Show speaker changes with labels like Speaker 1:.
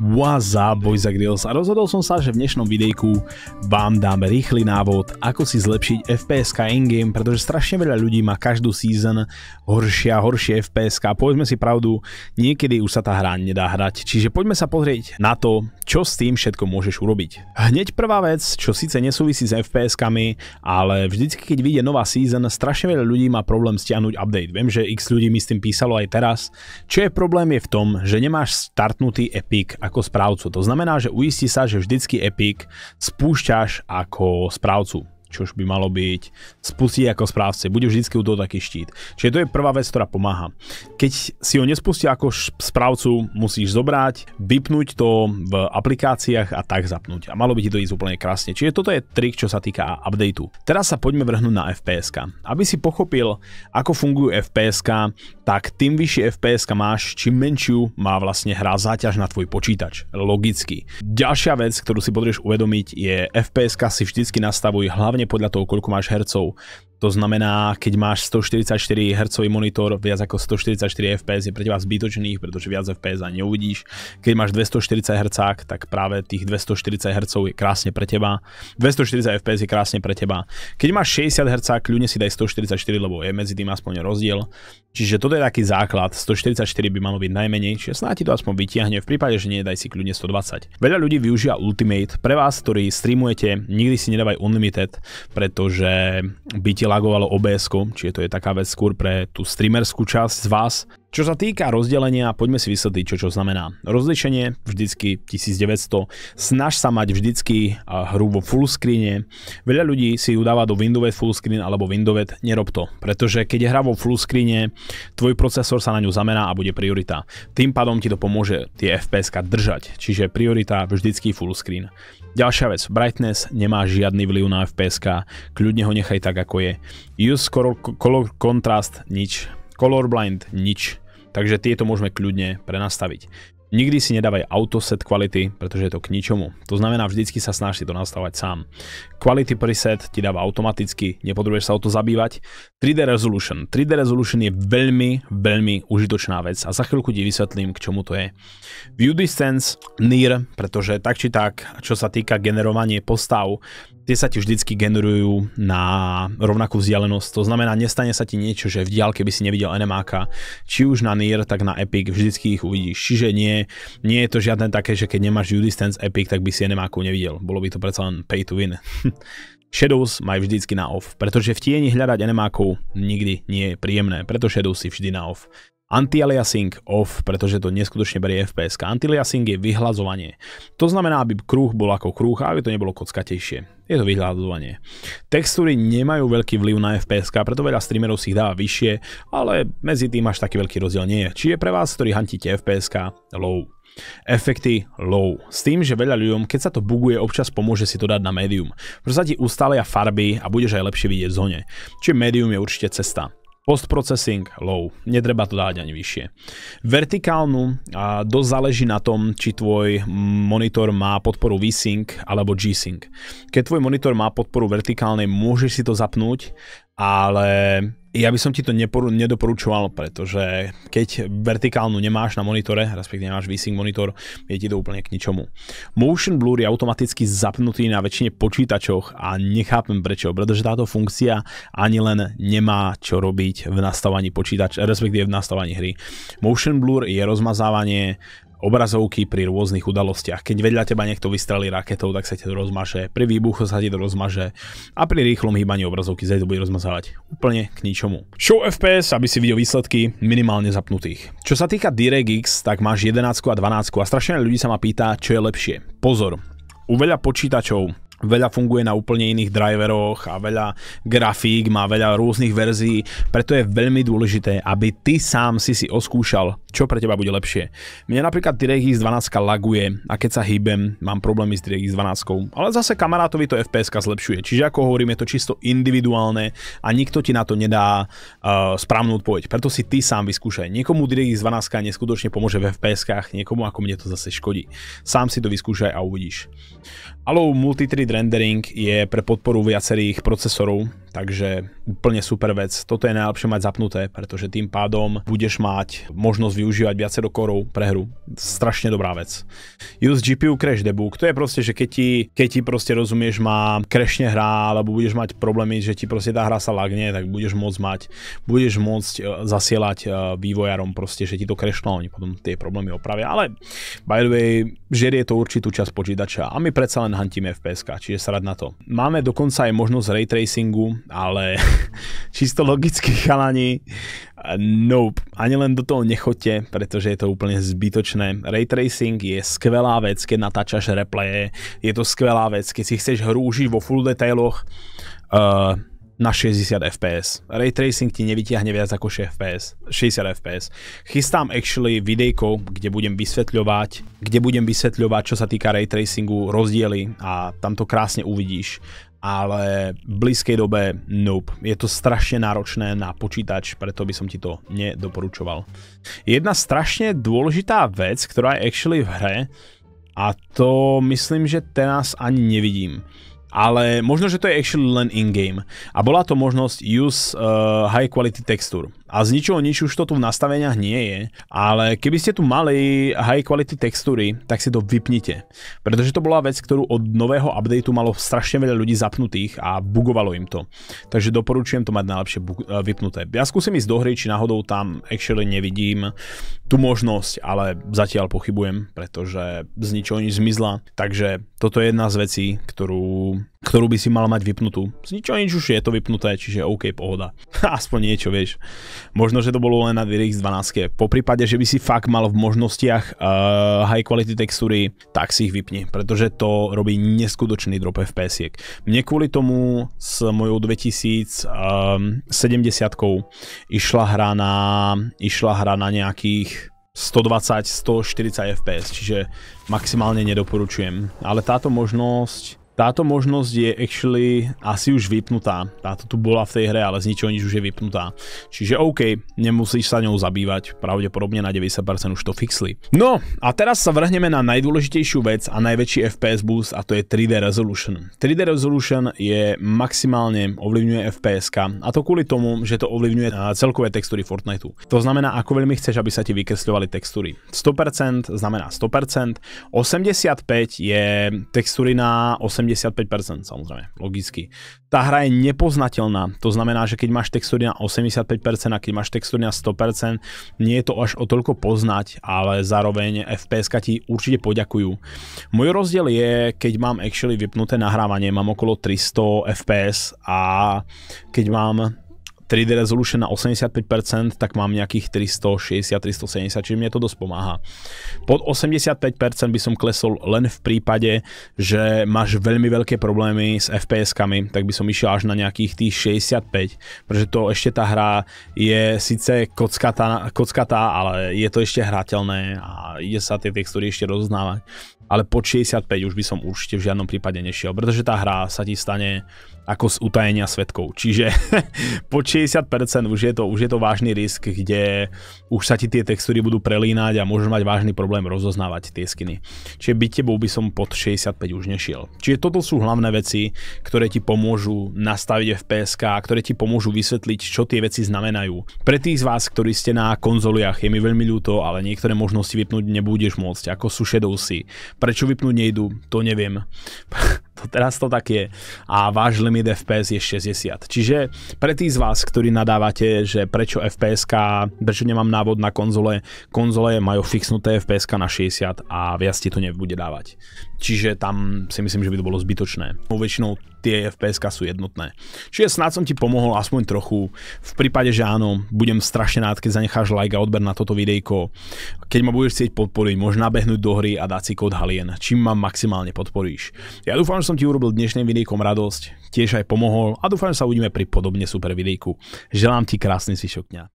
Speaker 1: What's up, boys a grills a rozhodol som sa, že v dnešnom videjku vám dám rýchly návod, ako si zlepšiť fps in-game, pretože strašne veľa ľudí má každú season horšia, horšie fps a povedzme si pravdu, niekedy už sa tá hra nedá hrať, čiže poďme sa pozrieť na to, čo s tým všetko môžeš urobiť. Hneď prvá vec, čo síce nesúvisí s FPS-kami, ale vždycky keď vyjde nová season, strašne veľa ľudí má problém stiahnuť update. Viem, že x ľudí mi s tým písalo aj teraz. Čo je problém je v tom, že nemáš startnutý epic ako správcu. To znamená, že uistí sa, že vždycky Epic spúšťaš ako správcu. Čo už by malo byť, spustí ako správce, bude vždycky u toho taký štít. Čiže to je prvá vec, ktorá pomáha. Keď si ho nespustí ako správcu, musíš zobrať, vypnúť to v aplikáciách a tak zapnúť. A malo by ti to ísť úplne krásne. Čiže toto je trik, čo sa týka updateu. Teraz sa poďme vrhnúť na fps Aby si pochopil, ako fungujú fps tak tým vyššie fps máš, čím menšiu má vlastne hra záťaž na tvoj počítač. Logicky. Ďalšia vec, ktorú si potrebuješ uvedomiť, je fps si vždycky nastavuj hlavne hlavne podľa toho, koľko máš hercov. To znamená, keď máš 144 Hz monitor, viac ako 144 FPS je pre teba zbytočný, pretože viac FPS ani neuvidíš. Keď máš 240 Hz, tak práve tých 240 Hz je krásne pre teba. 240 FPS je krásne pre teba. Keď máš 60 Hz, kľudne si daj 144, lebo je medzi tým aspoň rozdiel. Čiže toto je taký základ, 144 by malo byť najmenej, čiže snáď ti to aspoň vytiahne, v prípade, že nie, daj si kľudne 120. Veľa ľudí využíva Ultimate, pre vás, ktorí streamujete, nikdy si nedávaj Unlimited, pretože by ti lagovalo obs čiže to je taká vec skôr pre tú streamerskú časť z vás. Čo sa týka rozdelenia, poďme si vysvetliť, čo čo znamená. Rozlišenie vždycky 1900, snaž sa mať vždycky hru vo full screene. Veľa ľudí si ju dáva do Windows full screen alebo Windows, nerob to, pretože keď je hra vo full screene, tvoj procesor sa na ňu zamerá a bude priorita. Tým pádom ti to pomôže tie FPS držať, čiže priorita vždycky full screen. Ďalšia vec, brightness nemá žiadny vplyv na FPS, kľudne ho nechaj tak ako je. Use color, color contrast, nič colorblind nič takže tieto môžeme kľudne prenastaviť. Nikdy si nedávaj auto set quality, pretože je to k ničomu. To znamená, vždycky sa snaž si to nastavovať sám. Quality preset ti dáva automaticky, nepotrebuješ sa o to zabývať. 3D Resolution. 3D Resolution je veľmi, veľmi užitočná vec a za chvíľku ti vysvetlím, k čomu to je. View Distance, near, pretože tak či tak, čo sa týka generovanie postav, tie sa ti vždycky generujú na rovnakú vzdialenosť. To znamená, nestane sa ti niečo, že v diálke by si nevidel NMAK, či už na NIR, tak na Epic, vždycky ich uvidíš. Čiže nie, nie je to žiadne také, že keď nemáš Judistance Epic, tak by si NMAK nevidel. Bolo by to predsa len pay to win. Shadows majú vždycky na off, pretože v tieni hľadať NMAKov nikdy nie je príjemné, preto Shadows si vždy na off anti-aliasing off, pretože to neskutočne berie FPS. Anti-aliasing je vyhľadzovanie. To znamená, aby kruh bol ako kruh, aby to nebolo kockatejšie. Je to vyhľadzovanie. Textúry nemajú veľký vliv na FPS, preto veľa streamerov si ich dáva vyššie, ale medzi tým až taký veľký rozdiel nie je. Čiže pre vás, ktorý hantíte FPS, low. Efekty low. S tým, že veľa ľuďom, keď sa to buguje, občas pomôže si to dať na medium. Prosadí ti ustália farby a budeš aj lepšie vidieť v zóne. Čiže medium je určite cesta. Postprocessing low, netreba to dať ani vyššie. Vertikálnu a dosť záleží na tom, či tvoj monitor má podporu V-Sync alebo G-Sync. Keď tvoj monitor má podporu vertikálnej, môžeš si to zapnúť, ale ja by som ti to neporu- nedoporučoval, pretože keď vertikálnu nemáš na monitore, respektíve nemáš vysing monitor, je ti to úplne k ničomu. Motion blur je automaticky zapnutý na väčšine počítačoch a nechápem prečo, pretože táto funkcia ani len nemá čo robiť v nastavovaní počítača, respektíve v nastavovaní hry. Motion blur je rozmazávanie obrazovky pri rôznych udalostiach. Keď vedľa teba niekto vystrelí raketou, tak sa ti to rozmaže, pri výbuchu sa ti to rozmaže a pri rýchlom hýbaní obrazovky sa ti to bude rozmazávať. Úplne k ničomu. Show FPS, aby si videl výsledky minimálne zapnutých. Čo sa týka DirectX, tak máš 11 a 12 a strašne ľudí sa ma pýta, čo je lepšie. Pozor, u veľa počítačov veľa funguje na úplne iných driveroch a veľa grafík, má veľa rôznych verzií, preto je veľmi dôležité, aby ty sám si si oskúšal, čo pre teba bude lepšie. Mne napríklad DirectX 12 laguje a keď sa hýbem, mám problémy s DirectX 12, ale zase kamarátovi to FPS zlepšuje, čiže ako hovorím, je to čisto individuálne a nikto ti na to nedá uh, správnu odpoveď, preto si ty sám vyskúšaj. Niekomu DirectX 12 neskutočne pomôže v fps niekomu ako mne to zase škodí. Sám si to vyskúšaj a uvidíš. Alô, Multi fluid rendering je pre podporu viacerých procesorov, takže úplne super vec. Toto je najlepšie mať zapnuté, pretože tým pádom budeš mať možnosť využívať viacero korov pre hru. Strašne dobrá vec. Use GPU Crash Debug, to je proste, že keď ti, keď ti proste rozumieš, má krešne hra, alebo budeš mať problémy, že ti proste tá hra sa lagne, tak budeš môcť mať, budeš môcť e, zasielať e, vývojarom proste, že ti to krešlo, no, oni potom tie problémy opravia, ale by the way, žerie to určitú časť počítača a my predsa len hantíme fps čiže srad na to. Máme dokonca aj možnosť ray tracingu, ale čisto logicky chalani, nope, ani len do toho nechoďte, pretože je to úplne zbytočné. Ray tracing je skvelá vec, keď natáčaš replaye, je to skvelá vec, keď si chceš hru užiť vo full detailoch, uh, na 60 fps. Ray tracing ti nevyťahne viac ako 6 fps, 60 fps. Chystám actually videjko, kde budem vysvetľovať, kde budem vysvetľovať, čo sa týka ray tracingu, rozdiely a tam to krásne uvidíš ale v blízkej dobe nope. Je to strašne náročné na počítač, preto by som ti to nedoporučoval. Jedna strašne dôležitá vec, ktorá je actually v hre, a to myslím, že teraz ani nevidím ale možno, že to je actually len in-game. A bola to možnosť use uh, high quality texture a z ničoho nič už to tu v nastaveniach nie je, ale keby ste tu mali high quality textúry, tak si to vypnite. Pretože to bola vec, ktorú od nového updateu malo strašne veľa ľudí zapnutých a bugovalo im to. Takže doporučujem to mať najlepšie e, vypnuté. Ja skúsim ísť do hry, či náhodou tam actually nevidím tú možnosť, ale zatiaľ pochybujem, pretože z ničoho nič zmizla. Takže toto je jedna z vecí, ktorú ktorú by si mal mať vypnutú. Z ničoho nič už je to vypnuté, čiže OK, pohoda. Aspoň niečo, vieš. Možno, že to bolo len na DirectX 12. Po prípade, že by si fakt mal v možnostiach uh, high quality textúry, tak si ich vypni, pretože to robí neskutočný drop fps -iek. Mne kvôli tomu s mojou 2070 ehm, išla hra na, išla hra na nejakých 120-140 fps, čiže maximálne nedoporučujem. Ale táto možnosť táto možnosť je actually asi už vypnutá. Táto tu bola v tej hre, ale z ničoho nič už je vypnutá. Čiže OK, nemusíš sa ňou zabývať. Pravdepodobne na 90% už to fixli. No a teraz sa vrhneme na najdôležitejšiu vec a najväčší FPS boost a to je 3D Resolution. 3D Resolution je maximálne ovlivňuje fps a to kvôli tomu, že to ovlivňuje celkové textúry Fortniteu. To znamená, ako veľmi chceš, aby sa ti vykresľovali textúry. 100% znamená 100%, 85 je textúry na 80 75%, samozrejme, logicky. Tá hra je nepoznateľná, to znamená, že keď máš textúry na 85% a keď máš textúry na 100%, nie je to až o toľko poznať, ale zároveň fps ti určite poďakujú. Môj rozdiel je, keď mám actually vypnuté nahrávanie, mám okolo 300 FPS a keď mám 3D resolution na 85%, tak mám nejakých 360, 370, čiže mne to dosť pomáha. Pod 85% by som klesol len v prípade, že máš veľmi veľké problémy s FPS-kami, tak by som išiel až na nejakých tých 65, pretože to ešte tá hra je síce kockatá, kockatá ale je to ešte hrateľné a ide sa tie textúry ešte rozoznávať ale po 65 už by som určite v žiadnom prípade nešiel, pretože tá hra sa ti stane ako z utajenia svetkov. Čiže po 60% už je, to, už je to vážny risk, kde už sa ti tie textúry budú prelínať a môžeš mať vážny problém rozoznávať tie skiny. Čiže byť tebou by som pod 65 už nešiel. Čiže toto sú hlavné veci, ktoré ti pomôžu nastaviť FPSK, ktoré ti pomôžu vysvetliť, čo tie veci znamenajú. Pre tých z vás, ktorí ste na konzoliach, je mi veľmi ľúto, ale niektoré možnosti vypnúť nebudeš môcť, ako sú Shadowsy, Prečo vypnúť nejdu, to neviem. to teraz to tak je. A váš limit FPS je 60. Čiže pre tých z vás, ktorí nadávate, že prečo fps prečo nemám návod na konzole, konzole majú fixnuté fps na 60 a viac ti to nebude dávať. Čiže tam si myslím, že by to bolo zbytočné. Väčšinou tie fps sú jednotné. Čiže snad som ti pomohol aspoň trochu. V prípade, že áno, budem strašne rád, keď zanecháš like a odber na toto videjko. Keď ma budeš chcieť podporiť, môžeš nabehnúť do hry a dať si kód Halien, čím ma maximálne podporíš. Ja dúfam, že som ti urobil dnešným videjkom radosť, tiež aj pomohol a dúfam, že sa uvidíme pri podobne super videjku. Želám ti krásny zvyšok dňa.